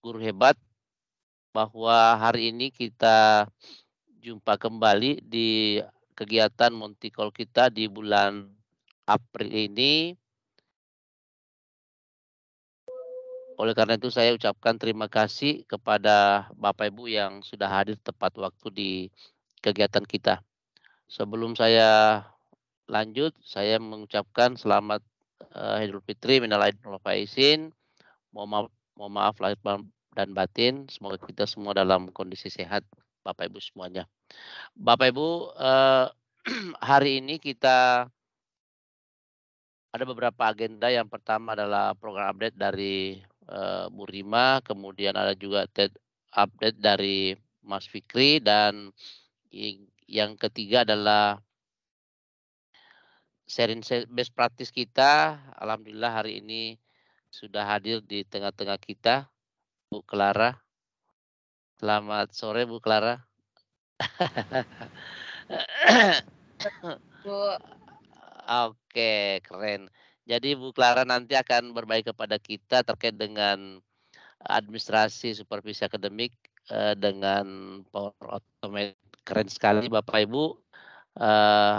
guru hebat bahwa hari ini kita jumpa kembali di kegiatan Montikol kita di bulan April ini. Oleh karena itu saya ucapkan terima kasih kepada Bapak Ibu yang sudah hadir tepat waktu di kegiatan kita. Sebelum saya lanjut, saya mengucapkan selamat uh, Idul Fitri minal aidin wal faizin. Mohon maaf Mohon maaf lahir dan batin. Semoga kita semua dalam kondisi sehat, Bapak Ibu semuanya. Bapak Ibu, eh, hari ini kita ada beberapa agenda. Yang pertama adalah program update dari eh, Bu Rima, kemudian ada juga update dari Mas Fikri dan yang ketiga adalah sharing best practice kita. Alhamdulillah hari ini sudah hadir di tengah-tengah kita, Bu Clara. Selamat sore Bu Clara. Bu. Oke, keren. Jadi Bu Clara nanti akan berbaik kepada kita terkait dengan administrasi supervisi akademik eh, dengan Power Automate. Keren sekali Bapak Ibu. Eh,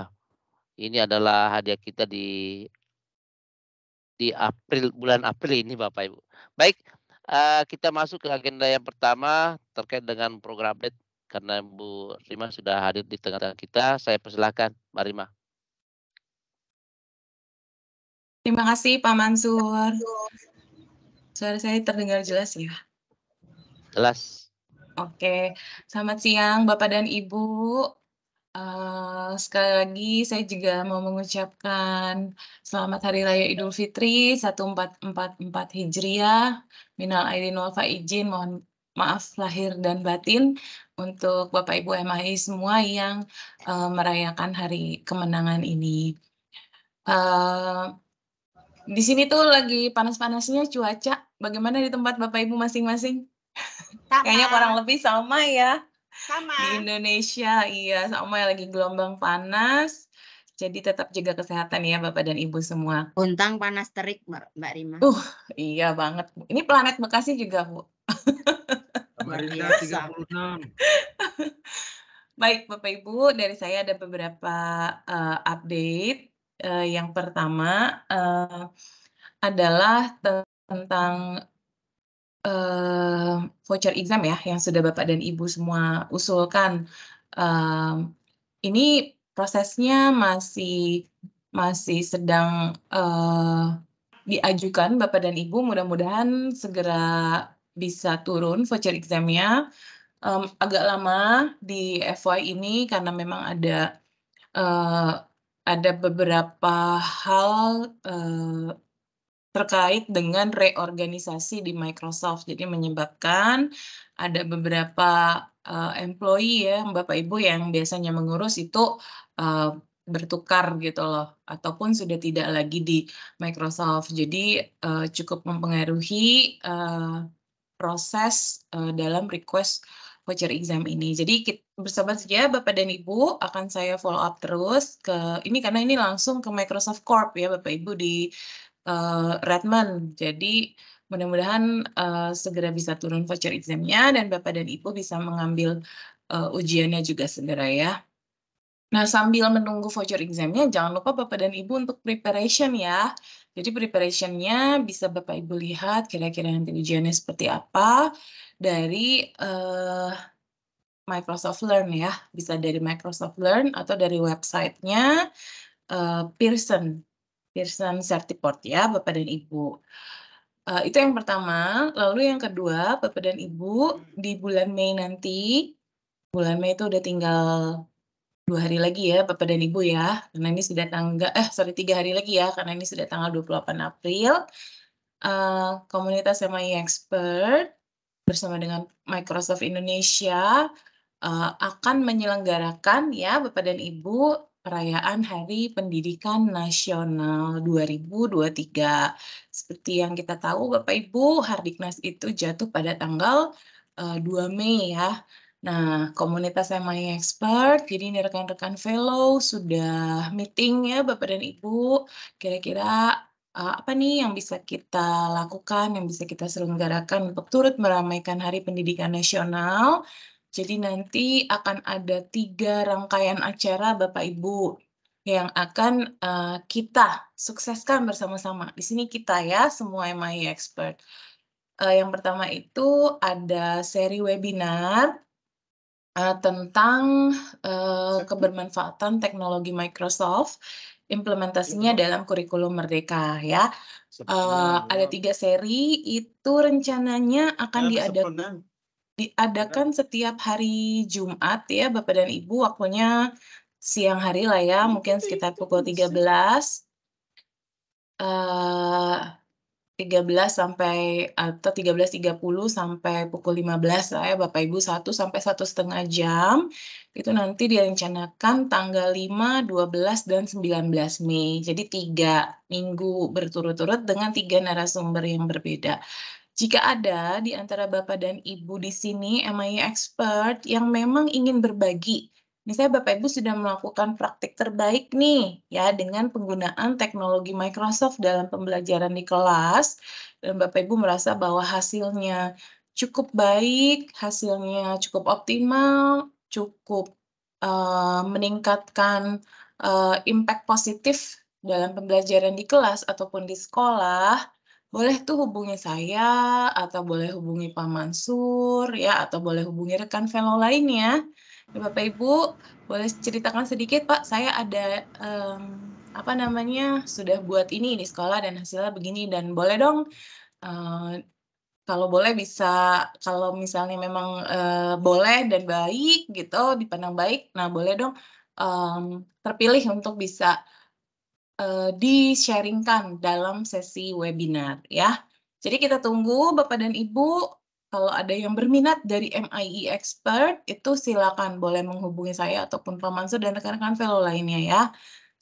ini adalah hadiah kita di di April bulan April ini Bapak Ibu. Baik, uh, kita masuk ke agenda yang pertama terkait dengan program update karena Bu Rima sudah hadir di tengah-tengah kita. Saya persilahkan Mbak Rima. Terima kasih Pak Mansur. Suara saya terdengar jelas ya? Jelas. Oke, selamat siang Bapak dan Ibu. Uh, sekali lagi saya juga mau mengucapkan selamat Hari Raya Idul Fitri 1444 Hijriah, minal aidin wal faizin, mohon maaf lahir dan batin untuk Bapak Ibu MAI semua yang, uh, merayakan hari kemenangan ini. Uh, di sini tuh lagi panas-panasnya cuaca, bagaimana di tempat Bapak Ibu masing-masing? Kayaknya kurang lebih sama ya? Sama. Di Indonesia, iya sama ya lagi gelombang panas. Jadi tetap jaga kesehatan ya Bapak dan Ibu semua. Untang panas terik Mbak Rima. Uh, iya banget. Ini planet Bekasi juga, Bu. 36. Iya, Baik Bapak Ibu, dari saya ada beberapa uh, update. Uh, yang pertama uh, adalah tentang uh, voucher exam ya yang sudah Bapak dan Ibu semua usulkan. Um, ini prosesnya masih masih sedang uh, diajukan Bapak dan Ibu. Mudah-mudahan segera bisa turun voucher examnya. Um, agak lama di FY ini karena memang ada uh, ada beberapa hal uh, terkait dengan reorganisasi di Microsoft. Jadi menyebabkan ada beberapa uh, employee ya, Bapak Ibu yang biasanya mengurus itu uh, bertukar gitu loh, ataupun sudah tidak lagi di Microsoft. Jadi uh, cukup mempengaruhi uh, proses uh, dalam request voucher exam ini. Jadi kita, bersama saja Bapak dan Ibu akan saya follow up terus ke ini karena ini langsung ke Microsoft Corp ya Bapak Ibu di uh, Redman. Jadi mudah-mudahan uh, segera bisa turun voucher examnya dan Bapak dan Ibu bisa mengambil uh, ujiannya juga segera ya. Nah, sambil menunggu voucher examnya, jangan lupa Bapak dan Ibu untuk preparation ya. Jadi preparationnya bisa Bapak Ibu lihat kira-kira nanti ujiannya seperti apa dari uh, Microsoft Learn ya. Bisa dari Microsoft Learn atau dari websitenya uh, Pearson. Pearson Certiport ya, Bapak dan Ibu. Uh, itu yang pertama. Lalu yang kedua, Bapak dan Ibu, di bulan Mei nanti, bulan Mei itu udah tinggal dua hari lagi ya Bapak dan Ibu ya, karena ini sudah tanggal, eh sorry tiga hari lagi ya, karena ini sudah tanggal 28 April. Uh, komunitas MI e Expert bersama dengan Microsoft Indonesia uh, akan menyelenggarakan ya Bapak dan Ibu perayaan Hari Pendidikan Nasional 2023. Seperti yang kita tahu Bapak Ibu, Hardiknas itu jatuh pada tanggal uh, eh, 2 Mei ya. Nah, komunitas MI Expert, jadi ini rekan-rekan fellow sudah meeting ya Bapak dan Ibu. Kira-kira uh, apa nih yang bisa kita lakukan, yang bisa kita selenggarakan untuk turut meramaikan Hari Pendidikan Nasional jadi nanti akan ada tiga rangkaian acara Bapak Ibu yang akan uh, kita sukseskan bersama-sama. Di sini kita ya semua MI expert. Uh, yang pertama itu ada seri webinar uh, tentang uh, kebermanfaatan teknologi Microsoft implementasinya iya. dalam kurikulum Merdeka ya. Uh, ada tiga seri itu rencananya akan diadakan diadakan setiap hari Jumat ya Bapak dan Ibu waktunya siang hari lah ya mungkin sekitar pukul 13 uh, 13 sampai atau 13.30 sampai pukul 15 lah ya Bapak Ibu 1 sampai satu setengah jam itu nanti direncanakan tanggal 5, 12 dan 19 Mei. Jadi tiga minggu berturut-turut dengan tiga narasumber yang berbeda. Jika ada di antara Bapak dan Ibu di sini MIA expert yang memang ingin berbagi, misalnya Bapak Ibu sudah melakukan praktik terbaik nih ya dengan penggunaan teknologi Microsoft dalam pembelajaran di kelas dan Bapak Ibu merasa bahwa hasilnya cukup baik, hasilnya cukup optimal, cukup uh, meningkatkan uh, impact positif dalam pembelajaran di kelas ataupun di sekolah boleh tuh hubungi saya atau boleh hubungi Pak Mansur ya atau boleh hubungi rekan fellow lainnya. Ya, Bapak Ibu, boleh ceritakan sedikit Pak, saya ada um, apa namanya sudah buat ini di sekolah dan hasilnya begini dan boleh dong uh, kalau boleh bisa kalau misalnya memang uh, boleh dan baik gitu dipandang baik, nah boleh dong um, terpilih untuk bisa uh, di-sharingkan dalam sesi webinar ya. Jadi kita tunggu Bapak dan Ibu kalau ada yang berminat dari MIE Expert itu silakan boleh menghubungi saya ataupun Pak Mansur dan rekan-rekan fellow lainnya ya.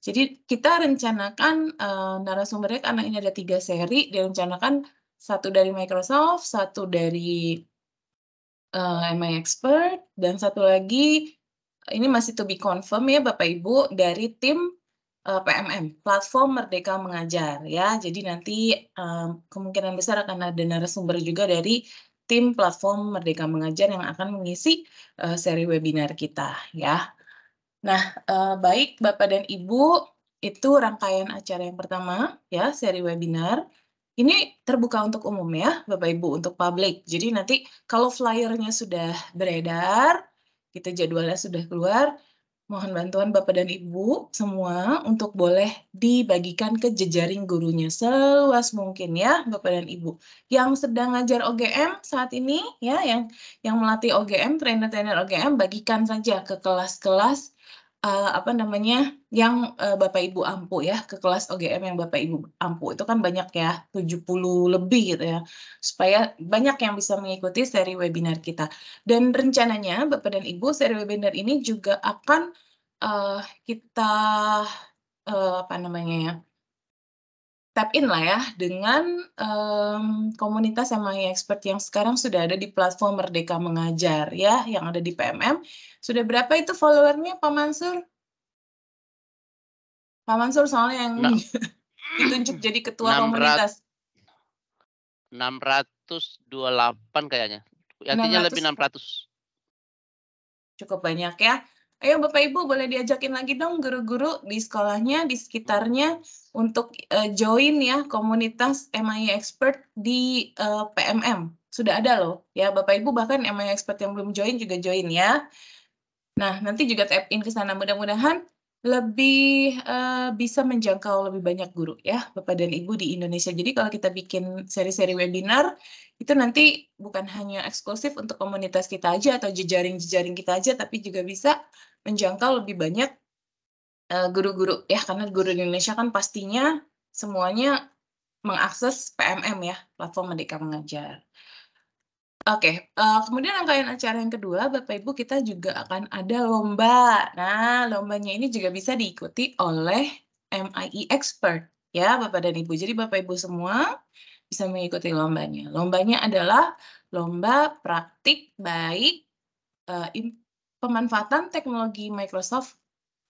Jadi kita rencanakan uh, narasumbernya karena ini ada tiga seri direncanakan satu dari Microsoft, satu dari uh, eh, MIE Expert dan satu lagi ini masih to be confirm ya Bapak Ibu dari tim Eh, PMM, platform Merdeka Mengajar ya. Jadi nanti um, kemungkinan besar akan ada narasumber juga dari tim platform Merdeka Mengajar yang akan mengisi uh, seri webinar kita ya. Nah, uh, baik Bapak dan Ibu, itu rangkaian acara yang pertama ya, seri webinar. Ini terbuka untuk umum ya, Bapak Ibu untuk publik. Jadi nanti kalau flyernya sudah beredar, kita jadwalnya sudah keluar, mohon bantuan Bapak dan Ibu semua untuk boleh dibagikan ke jejaring gurunya seluas mungkin ya Bapak dan Ibu. Yang sedang ngajar OGM saat ini ya yang yang melatih OGM, trainer-trainer OGM bagikan saja ke kelas-kelas uh, apa namanya, yang, uh, Bapak Ibu ampuh ya, ke kelas OGM yang Bapak Ibu ampuh itu kan banyak ya, 70 lebih gitu ya, supaya banyak yang bisa mengikuti seri webinar kita. Dan rencananya Bapak dan Ibu seri webinar ini juga akan, uh, kita, uh, apa namanya ya, tap in lah ya dengan, um, komunitas MI Expert yang sekarang sudah ada di platform Merdeka Mengajar ya, yang ada di PMM sudah berapa itu followernya Pak Mansur? Pak Mansur soalnya yang nah. ditunjuk jadi ketua 600, komunitas. 628 kayaknya. Artinya lebih 600. Cukup banyak ya. Ayo Bapak Ibu boleh diajakin lagi dong guru-guru di sekolahnya, di sekitarnya untuk uh, join ya komunitas MI Expert di uh, eh, PMM. Sudah ada loh ya Bapak Ibu bahkan MI Expert yang belum join juga join ya. Nah, nanti juga tap in ke sana. Mudah-mudahan lebih uh, bisa menjangkau lebih banyak guru ya Bapak dan Ibu di Indonesia. Jadi kalau kita bikin seri-seri webinar itu nanti bukan hanya eksklusif untuk komunitas kita aja atau jejaring-jejaring kita aja tapi juga bisa menjangkau lebih banyak eh, guru-guru uh, ya karena guru di Indonesia kan pastinya semuanya mengakses PMM ya, platform Merdeka Mengajar. Oke, uh, kemudian rangkaian acara yang kedua, Bapak Ibu kita juga akan ada lomba. Nah, lombanya ini juga bisa diikuti oleh MIE Expert ya Bapak dan Ibu. Jadi Bapak Ibu semua bisa mengikuti lombanya. Lombanya adalah lomba praktik baik uh, pemanfaatan teknologi Microsoft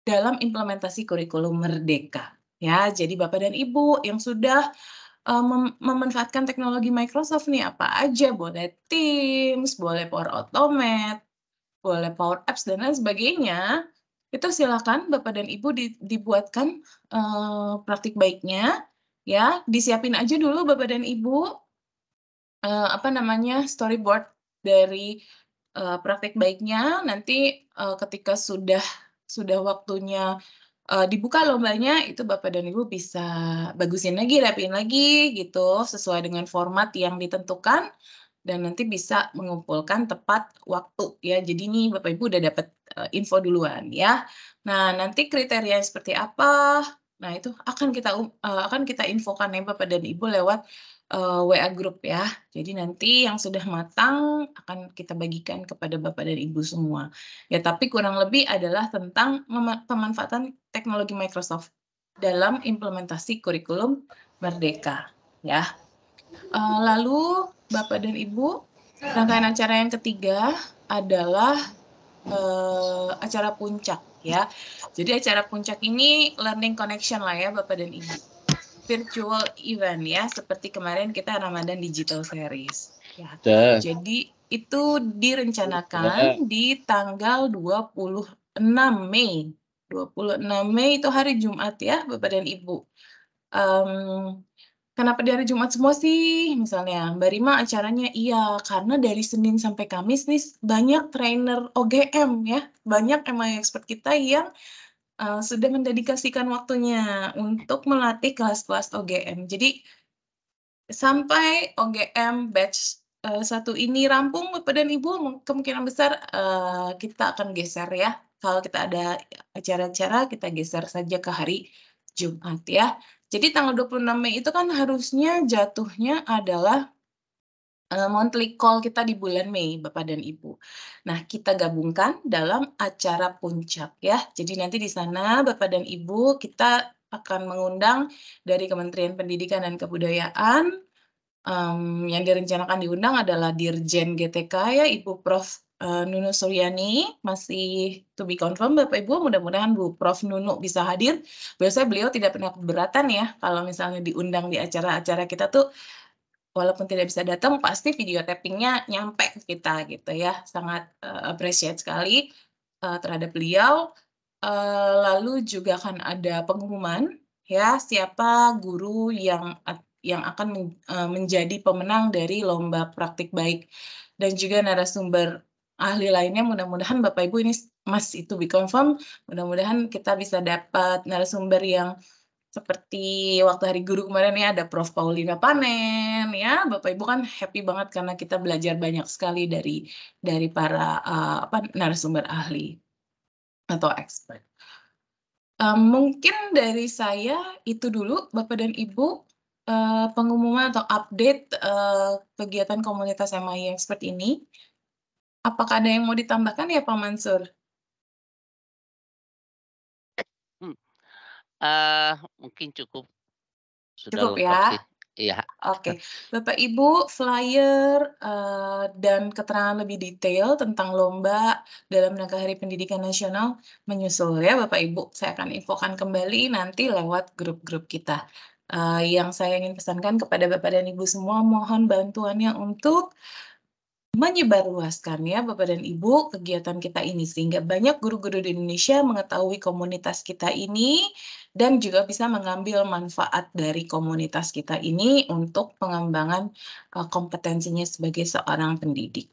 dalam implementasi kurikulum Merdeka. Ya, jadi Bapak dan Ibu yang sudah Eh, memanfaatkan teknologi Microsoft nih apa aja boleh Teams boleh Power Automate boleh Power Apps dan lain sebagainya itu silakan Bapak dan Ibu di, dibuatkan uh, praktik baiknya ya disiapin aja dulu Bapak dan Ibu uh, apa namanya storyboard dari uh, praktik baiknya nanti uh, ketika sudah sudah waktunya uh, dibuka lombanya itu Bapak dan Ibu bisa bagusin lagi, rapiin lagi gitu sesuai dengan format yang ditentukan dan nanti bisa mengumpulkan tepat waktu ya. Jadi nih Bapak Ibu udah dapat uh, eh, info duluan ya. Nah, nanti kriteria seperti apa? Nah, itu akan kita uh, akan kita infokan ya Bapak dan Ibu lewat uh, eh, WA group ya. Jadi nanti yang sudah matang akan kita bagikan kepada Bapak dan Ibu semua. Ya, tapi kurang lebih adalah tentang pemanfaatan teknologi Microsoft dalam implementasi kurikulum Merdeka, ya. Uh, lalu Bapak dan Ibu, rangkaian acara yang ketiga adalah uh, acara puncak ya. Jadi acara puncak ini learning connection lah ya Bapak dan Ibu virtual event ya, seperti kemarin kita Ramadan Digital Series. Ya. Jadi itu direncanakan di tanggal 26 Mei. 26 Mei itu hari Jumat ya, Bapak dan Ibu. Um, kenapa hari Jumat semua sih? Misalnya, Mbak Rima acaranya iya, karena dari Senin sampai Kamis nih banyak trainer OGM ya, banyak MI expert kita yang Eh, sudah mendedikasikan waktunya untuk melatih kelas-kelas OGM. Jadi sampai OGM batch eh, satu ini rampung Bapak dan Ibu kemungkinan besar uh, kita akan geser ya. Kalau kita ada acara-acara kita geser saja ke hari Jumat ya. Jadi tanggal 26 Mei itu kan harusnya jatuhnya adalah uh, monthly call kita di bulan Mei, Bapak dan Ibu. Nah, kita gabungkan dalam acara puncak ya. Jadi nanti di sana Bapak dan Ibu kita akan mengundang dari Kementerian Pendidikan dan Kebudayaan. Um, yang direncanakan diundang adalah Dirjen GTK ya, Ibu Prof. Eh, Nunu Suryani masih to be confirm Bapak Ibu mudah-mudahan Bu Prof Nunu bisa hadir. Biasanya beliau tidak pernah keberatan ya kalau misalnya diundang di acara-acara kita tuh walaupun tidak bisa datang pasti video tappingnya nyampe kita gitu ya sangat uh, appreciate sekali uh, terhadap beliau uh, lalu juga akan ada pengumuman ya siapa guru yang yang akan uh, menjadi pemenang dari lomba praktik baik dan juga narasumber ahli lainnya mudah-mudahan Bapak Ibu ini Mas itu be confirm mudah-mudahan kita bisa dapat narasumber yang uh, seperti waktu hari guru kemarin ya ada Prof Paulina Panen ya Bapak Ibu kan happy banget karena kita belajar banyak sekali dari dari para uh, apa narasumber ahli atau expert. Uh, mungkin dari saya itu dulu Bapak dan Ibu uh, pengumuman atau update uh, kegiatan komunitas MI expert ini. Apakah ada yang mau ditambahkan ya Pak Mansur? uh, mungkin cukup. Sudah Cukup ya? Iya. Oke. Bapak Ibu, flyer, uh, dan keterangan lebih detail tentang lomba dalam rangka Hari Pendidikan Nasional menyusul ya Bapak Ibu. Saya akan infokan kembali nanti lewat grup-grup kita. Uh, yang saya ingin pesankan kepada Bapak dan Ibu semua, mohon bantuannya untuk menyebarluaskan ya Bapak dan Ibu kegiatan kita ini sehingga banyak guru-guru di Indonesia mengetahui komunitas kita ini dan juga bisa mengambil manfaat dari komunitas kita ini untuk pengembangan eh, kompetensinya sebagai seorang pendidik.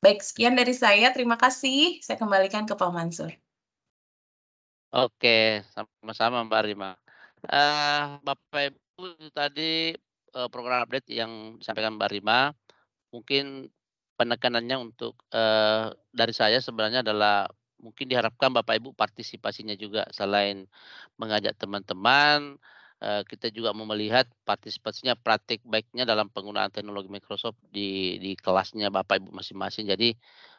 Baik, sekian dari saya. Terima kasih. Saya kembalikan ke Pak Mansur. Oke, sama-sama Mbak Rima. Uh, Bapak Ibu tadi uh, program update yang disampaikan Mbak Rima, mungkin penekanannya untuk uh, dari saya sebenarnya adalah mungkin diharapkan Bapak Ibu partisipasinya juga selain mengajak teman-teman uh, kita juga mau melihat partisipasinya praktik baiknya dalam penggunaan teknologi Microsoft di di kelasnya Bapak Ibu masing-masing. Jadi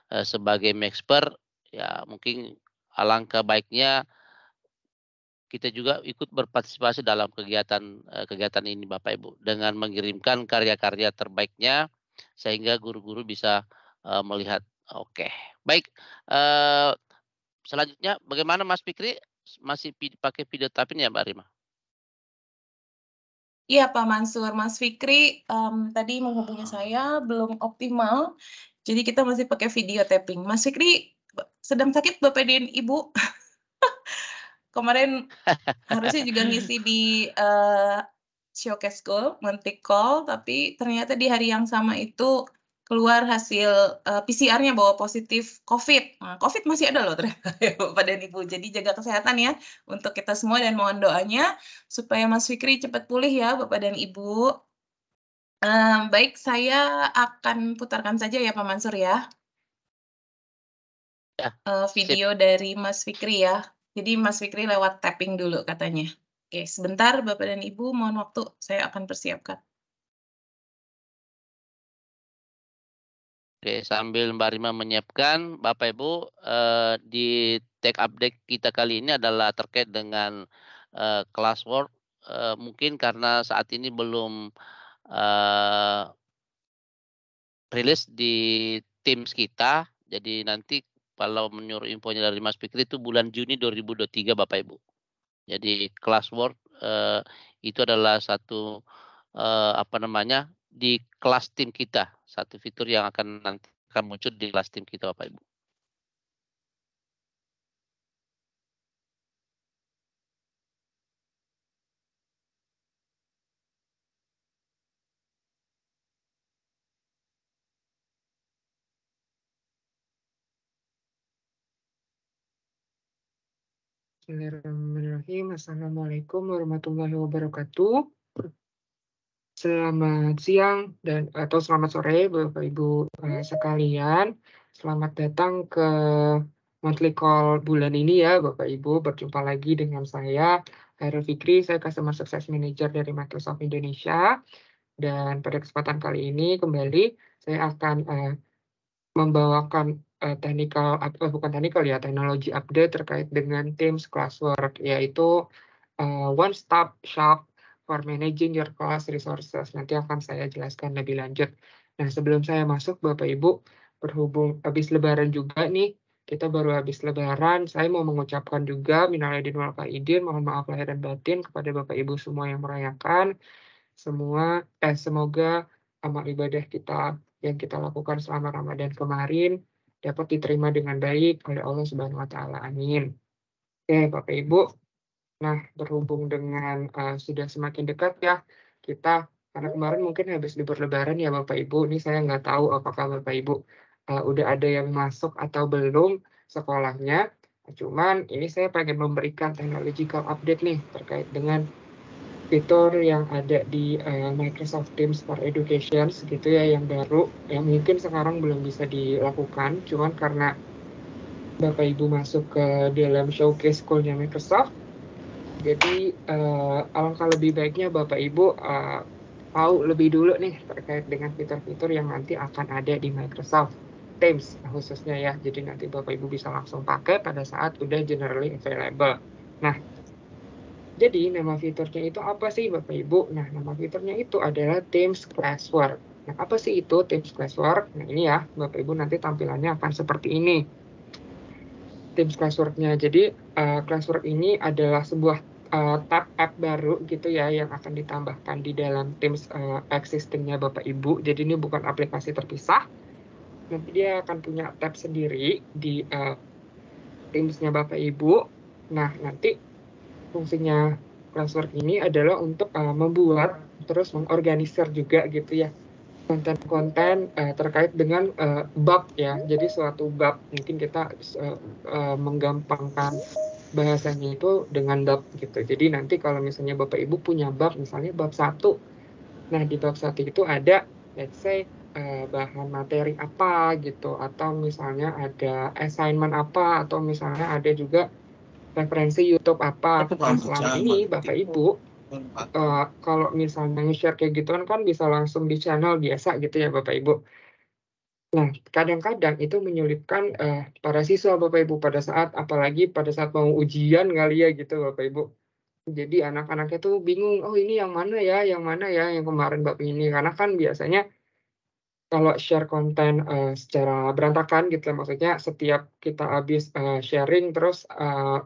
uh, sebagai expert ya mungkin alangkah baiknya kita juga ikut berpartisipasi dalam kegiatan kegiatan ini Bapak Ibu dengan mengirimkan karya-karya terbaiknya sehingga guru-guru bisa uh, melihat. Oke, okay. baik. Uh, selanjutnya, bagaimana Mas Fikri masih pakai video videotapin ya, Mbak Rima? Iya Pak Mansur, Mas Fikri um, tadi menghubungi saya belum optimal, jadi kita masih pakai video tapping. Mas Fikri sedang sakit Bapak dan Ibu. Kemarin harusnya juga ngisi di eh, showcase goal, mentik call, tapi ternyata di hari yang sama itu keluar hasil uh, eh, PCR-nya bahwa positif COVID. Nah, COVID masih ada loh ternyata ya Bapak dan Ibu. Jadi jaga kesehatan ya untuk kita semua dan mohon doanya supaya Mas Fikri cepat pulih ya Bapak dan Ibu. Um, baik, saya akan putarkan saja ya Pak Mansur ya. uh, video dari Mas Fikri ya. Jadi Mas Fikri lewat tapping dulu katanya. Oke, sebentar Bapak dan Ibu, mohon waktu saya akan persiapkan. Oke, sambil Mbak Rima menyiapkan, Bapak Ibu, eh, di tech update kita kali ini adalah terkait dengan eh, classwork. Eh, mungkin karena saat ini belum eh, rilis di Teams kita, jadi nanti kalau menyuruh infonya dari Mas Fikri itu bulan Juni 2023 Bapak Ibu. Jadi kelas Word uh, eh, itu adalah satu uh, apa namanya di kelas tim kita, satu fitur yang akan nanti akan muncul di kelas tim kita Bapak Ibu. Bismillahirrahmanirrahim. Bismillahirrahmanirrahim. Assalamualaikum warahmatullahi wabarakatuh. Selamat siang dan atau selamat sore Bapak Ibu eh, sekalian. Selamat datang ke monthly call bulan ini ya Bapak Ibu. Berjumpa lagi dengan saya Hairul Fikri, saya Customer Success Manager dari Microsoft Indonesia. Dan pada kesempatan kali ini kembali saya akan eh, membawakan Eh, technical uh, bukan technical ya teknologi update terkait dengan Teams classwork yaitu uh, one stop shop for managing your class resources. Nanti akan saya jelaskan lebih lanjut. Nah, sebelum saya masuk Bapak Ibu, berhubung habis lebaran juga nih, kita baru habis lebaran, saya mau mengucapkan juga minal aidin wal faidin, mohon maaf lahir dan batin kepada Bapak Ibu semua yang merayakan. Semua eh semoga amal ibadah kita yang kita lakukan selama Ramadan kemarin dapat diterima dengan baik oleh Allah Subhanahu wa taala. Amin. Oke, Bapak Ibu. Nah, berhubung dengan uh, sudah semakin dekat ya kita karena kemarin mungkin habis libur lebaran ya Bapak Ibu. Ini saya nggak tahu apakah Bapak Ibu uh, udah ada yang masuk atau belum sekolahnya. Cuman ini saya pengen memberikan technological update nih terkait dengan fitur yang ada di uh, Microsoft Teams for Education gitu ya yang baru yang mungkin sekarang belum bisa dilakukan cuman karena Bapak Ibu masuk ke dalam showcase schoolnya Microsoft jadi uh, alangkah lebih baiknya Bapak Ibu uh, tahu lebih dulu nih terkait dengan fitur-fitur yang nanti akan ada di Microsoft Teams khususnya ya jadi nanti Bapak Ibu bisa langsung pakai pada saat udah generally available nah jadi nama fiturnya itu apa sih Bapak Ibu? Nah, nama fiturnya itu adalah Teams Classwork. Nah, apa sih itu Teams Classwork? Nah, ini ya Bapak Ibu nanti tampilannya akan seperti ini. Teams Classwork-nya. Jadi, uh, Classwork ini adalah sebuah uh, tab app baru gitu ya yang akan ditambahkan di dalam Teams uh, eh, existing Bapak Ibu. Jadi ini bukan aplikasi terpisah. Nanti dia akan punya tab sendiri di uh, Teams-nya Bapak Ibu. Nah, nanti fungsinya Classwork ini adalah untuk uh, membuat terus mengorganisir juga gitu ya konten-konten uh, terkait dengan uh, eh, bab ya. Jadi suatu bab mungkin kita uh, uh, menggampangkan bahasanya itu dengan bab gitu. Jadi nanti kalau misalnya Bapak Ibu punya bab misalnya bab satu, Nah, di bab satu itu ada let's say uh, bahan materi apa gitu atau misalnya ada assignment apa atau misalnya ada juga referensi YouTube apa. Nah, selama ini Bapak Ibu uh, kalau misalnya nge-share kayak gitu kan, bisa langsung di channel biasa gitu ya Bapak Ibu. Nah, kadang-kadang itu menyulitkan uh, para siswa Bapak Ibu pada saat apalagi pada saat mau ujian kali ya gitu Bapak Ibu. Jadi anak-anaknya tuh bingung, oh ini yang mana ya, yang mana ya, yang kemarin Bapak ini karena kan biasanya kalau share konten uh, secara berantakan gitu maksudnya setiap kita habis uh, sharing terus uh,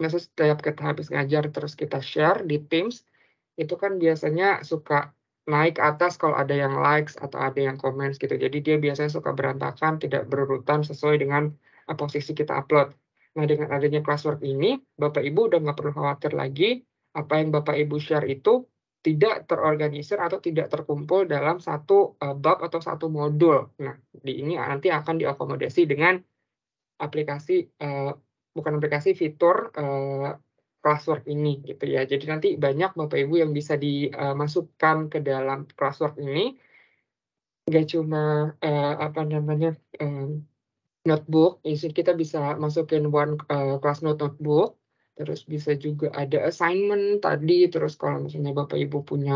maksud setiap kita habis ngajar terus kita share di Teams itu kan biasanya suka naik atas kalau ada yang likes atau ada yang comments gitu. Jadi dia biasanya suka berantakan, tidak berurutan sesuai dengan posisi kita upload. Nah dengan adanya classwork ini, Bapak Ibu udah nggak perlu khawatir lagi apa yang Bapak Ibu share itu tidak terorganisir atau tidak terkumpul dalam satu eh, bab atau satu modul. Nah, di ini nanti akan diakomodasi dengan aplikasi eh, bukan aplikasi fitur uh, eh, classwork ini gitu ya. Jadi nanti banyak Bapak Ibu yang bisa dimasukkan eh, ke dalam classwork ini. Gak cuma uh, apa namanya uh, notebook, kita bisa masukin one uh, class note notebook, terus bisa juga ada assignment tadi, terus kalau misalnya Bapak Ibu punya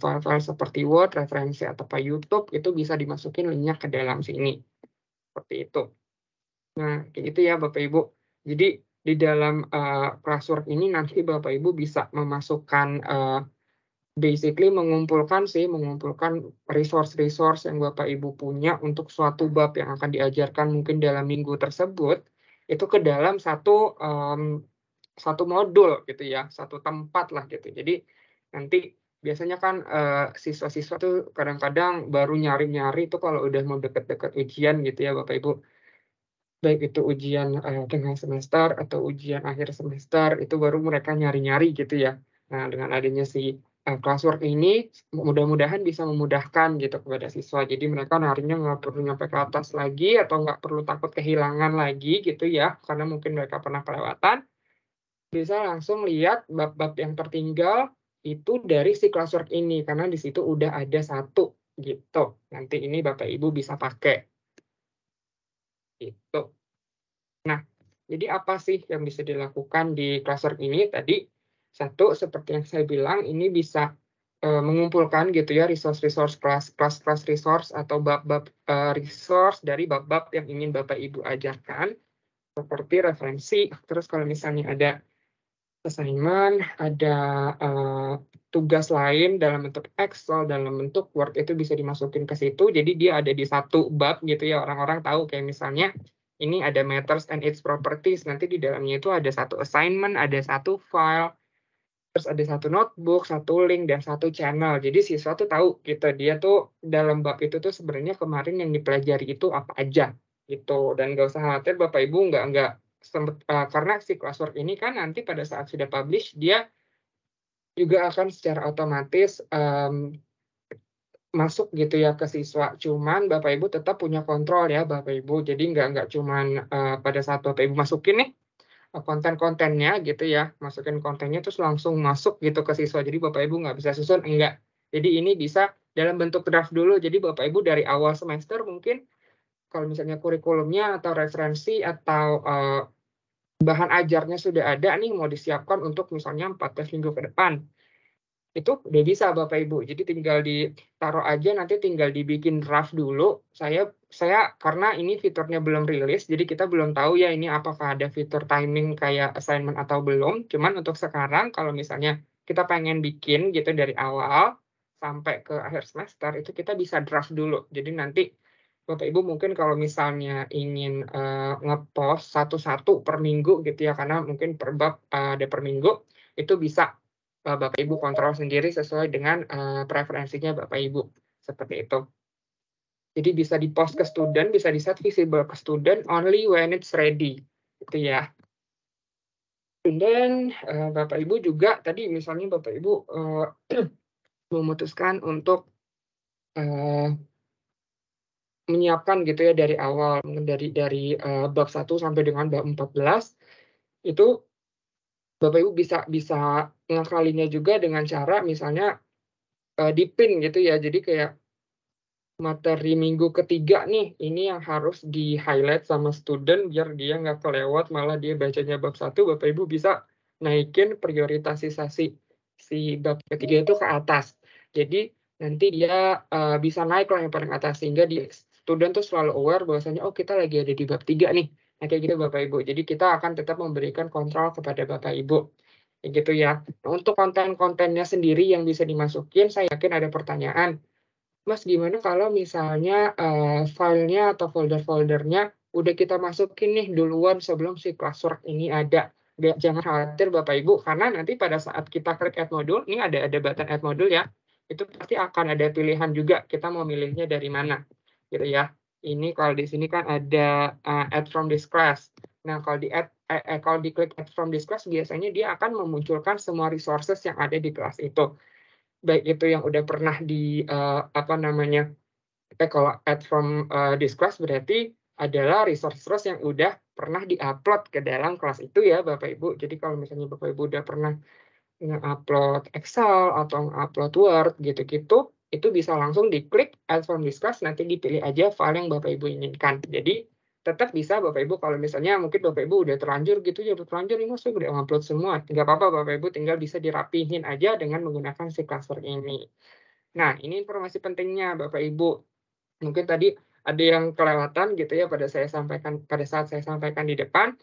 file-file uh, seperti Word, referensi atau apa YouTube, itu bisa dimasukin linknya ke dalam sini. Seperti itu. Nah, kayak gitu ya Bapak Ibu. Jadi di dalam uh, eh, classwork ini nanti Bapak Ibu bisa memasukkan uh, basically mengumpulkan sih mengumpulkan resource-resource yang Bapak Ibu punya untuk suatu bab yang akan diajarkan mungkin dalam minggu tersebut itu ke dalam satu um, satu modul gitu ya, satu tempat lah gitu. Jadi nanti biasanya kan eh, siswa-siswa tuh kadang-kadang baru nyari-nyari itu kalau udah mau deket-deket ujian gitu ya Bapak Ibu baik itu ujian uh, tengah semester atau ujian akhir semester itu baru mereka nyari-nyari gitu ya. Nah, dengan adanya si uh, classwork ini mudah-mudahan bisa memudahkan gitu kepada siswa. Jadi mereka narinya nggak perlu nyampe ke atas lagi atau nggak perlu takut kehilangan lagi gitu ya, karena mungkin mereka pernah kelewatan. Bisa langsung lihat bab-bab yang tertinggal itu dari si classwork ini karena di situ udah ada satu gitu. Nanti ini Bapak Ibu bisa pakai itu. Nah, jadi apa sih yang bisa dilakukan di cluster ini? Tadi satu seperti yang saya bilang ini bisa e, mengumpulkan gitu ya resource-resource class, class-class resource atau bab-bab e, eh, resource dari bab-bab yang ingin Bapak Ibu ajarkan seperti referensi. Terus kalau misalnya ada assignment, ada uh, tugas lain dalam bentuk Excel, dalam bentuk Word itu bisa dimasukin ke situ. Jadi dia ada di satu bab gitu ya orang-orang tahu kayak misalnya ini ada matters and its properties. Nanti di dalamnya itu ada satu assignment, ada satu file, terus ada satu notebook, satu link dan satu channel. Jadi siswa tuh tahu gitu dia tuh dalam bab itu tuh sebenarnya kemarin yang dipelajari itu apa aja gitu dan gak usah khawatir bapak ibu nggak nggak sempet, eh, karena si classwork ini kan nanti pada saat sudah publish dia juga akan secara otomatis um, masuk gitu ya ke siswa. Cuman Bapak Ibu tetap punya kontrol ya Bapak Ibu. Jadi nggak nggak cuman uh, pada saat Bapak Ibu masukin nih eh, konten-kontennya gitu ya, masukin kontennya terus langsung masuk gitu ke siswa. Jadi Bapak Ibu nggak bisa susun enggak. Jadi ini bisa dalam bentuk draft dulu. Jadi Bapak Ibu dari awal semester mungkin kalau misalnya kurikulumnya atau referensi atau uh, bahan ajarnya sudah ada nih mau disiapkan untuk misalnya 14 minggu ke depan. Itu udah bisa Bapak Ibu. Jadi tinggal ditaruh aja nanti tinggal dibikin draft dulu. Saya saya karena ini fiturnya belum rilis, jadi kita belum tahu ya ini apakah ada fitur timing kayak assignment atau belum. Cuman untuk sekarang kalau misalnya kita pengen bikin gitu dari awal sampai ke akhir semester itu kita bisa draft dulu. Jadi nanti Bapak Ibu mungkin kalau misalnya ingin uh, ngepost satu-satu per minggu gitu ya karena mungkin per bab uh, ada per minggu itu bisa uh, Bapak Ibu kontrol sendiri sesuai dengan uh, preferensinya Bapak Ibu seperti itu. Jadi bisa di post ke student, bisa di set visible ke student only when it's ready gitu ya. dan uh, Bapak Ibu juga tadi misalnya Bapak Ibu uh, memutuskan untuk uh, menyiapkan gitu ya dari awal dari dari uh, bab 1 sampai dengan bab 14 itu Bapak Ibu bisa bisa ngakalinya juga dengan cara misalnya uh, eh, dipin gitu ya. Jadi kayak materi minggu ketiga nih ini yang harus di highlight sama student biar dia nggak kelewat malah dia bacanya bab satu bapak ibu bisa naikin prioritasisasi si bab ketiga itu ke atas jadi nanti dia uh, bisa naik lah yang paling atas sehingga di student tuh selalu aware bahwasanya oh kita lagi ada di bab 3 nih. Nah, kayak gitu Bapak Ibu. Jadi kita akan tetap memberikan kontrol kepada Bapak Ibu. Kayak gitu ya. Nah, untuk konten-kontennya sendiri yang bisa dimasukin, saya yakin ada pertanyaan. Mas, gimana kalau misalnya uh, filenya atau folder-foldernya udah kita masukin nih duluan sebelum si classwork ini ada. Jangan khawatir Bapak Ibu, karena nanti pada saat kita klik add module, ini ada ada button add module ya, itu pasti akan ada pilihan juga kita mau milihnya dari mana gitu ya. Ini kalau di sini kan ada uh, add from this class. Nah, kalau di add eh, eh, kalau diklik add from this class biasanya dia akan memunculkan semua resources yang ada di kelas itu. Baik itu yang udah pernah di uh, apa namanya? Eh, kalau add from uh, this class berarti adalah resource yang udah pernah diupload ke dalam kelas itu ya Bapak Ibu. Jadi kalau misalnya Bapak Ibu udah pernah nge-upload Excel atau nge-upload Word gitu-gitu, itu bisa langsung diklik add from this nanti dipilih aja file yang Bapak Ibu inginkan. Jadi tetap bisa Bapak Ibu kalau misalnya mungkin Bapak Ibu udah terlanjur gitu ya udah terlanjur ini masuk udah upload semua. nggak apa-apa Bapak Ibu tinggal bisa dirapihin aja dengan menggunakan si cluster ini. Nah, ini informasi pentingnya Bapak Ibu. Mungkin tadi ada yang kelewatan gitu ya pada saya sampaikan pada saat saya sampaikan di depan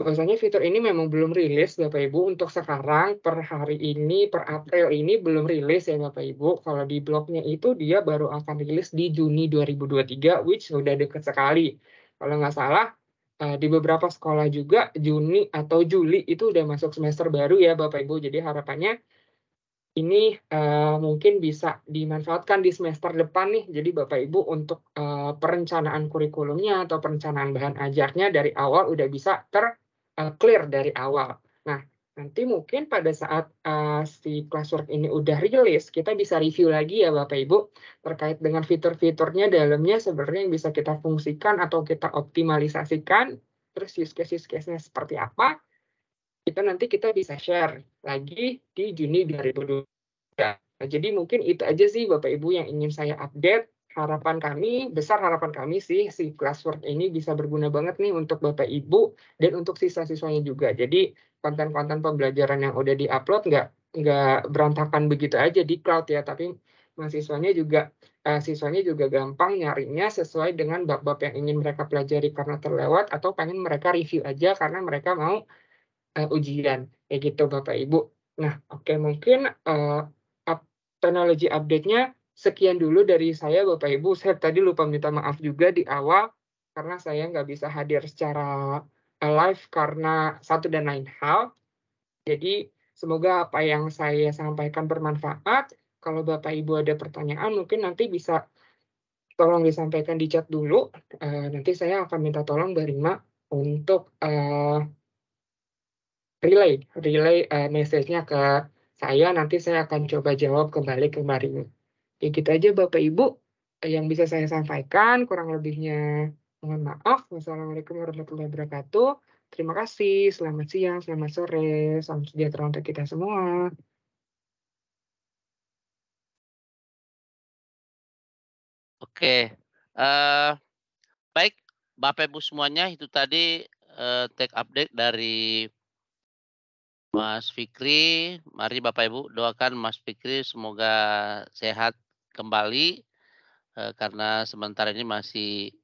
bahwasanya fitur ini memang belum rilis Bapak Ibu untuk sekarang per hari ini per April ini belum rilis ya Bapak Ibu kalau di blognya itu dia baru akan rilis di Juni 2023 which sudah dekat sekali kalau nggak salah eh, di beberapa sekolah juga Juni atau Juli itu udah masuk semester baru ya Bapak Ibu jadi harapannya ini uh, mungkin bisa dimanfaatkan di semester depan nih. Jadi Bapak Ibu untuk uh, perencanaan kurikulumnya atau perencanaan bahan ajarnya dari awal udah bisa ter uh, clear dari awal. Nah, nanti mungkin pada saat uh, si classwork ini udah rilis, kita bisa review lagi ya Bapak Ibu terkait dengan fitur-fiturnya dalamnya sebenarnya yang bisa kita fungsikan atau kita optimalisasikan, terus use case-use case-nya seperti apa, kita nanti kita bisa share lagi di Juni 2022. Nah, jadi mungkin itu aja sih Bapak Ibu yang ingin saya update harapan kami, besar harapan kami sih si classwork ini bisa berguna banget nih untuk Bapak Ibu dan untuk siswa-siswanya juga. Jadi konten-konten pembelajaran yang udah diupload nggak nggak berantakan begitu aja di cloud ya, tapi mahasiswanya juga uh, siswanya juga gampang nyarinya sesuai dengan bab-bab yang ingin mereka pelajari karena terlewat atau pengen mereka review aja karena mereka mau uh, ujian kayak gitu Bapak Ibu. Nah, oke okay, mungkin uh, up, teknologi update-nya sekian dulu dari saya Bapak Ibu. Saya tadi lupa minta maaf juga di awal karena saya nggak bisa hadir secara eh, live karena satu dan lain hal. Jadi semoga apa yang saya sampaikan bermanfaat. Kalau Bapak Ibu ada pertanyaan mungkin nanti bisa tolong disampaikan di chat dulu. Uh, nanti saya akan minta tolong Barima untuk uh, relay relay uh, message-nya ke saya nanti saya akan coba jawab kembali ke Mbak Ya gitu aja Bapak Ibu yang bisa saya sampaikan. Kurang lebihnya mohon maaf. Wassalamualaikum warahmatullahi wabarakatuh. Terima kasih. Selamat siang, selamat sore. Salam sejahtera untuk kita semua. Oke, uh, baik Bapak Ibu semuanya itu tadi uh, take update dari Mas Fikri. Mari Bapak Ibu doakan Mas Fikri semoga sehat kembali eh, karena sementara ini masih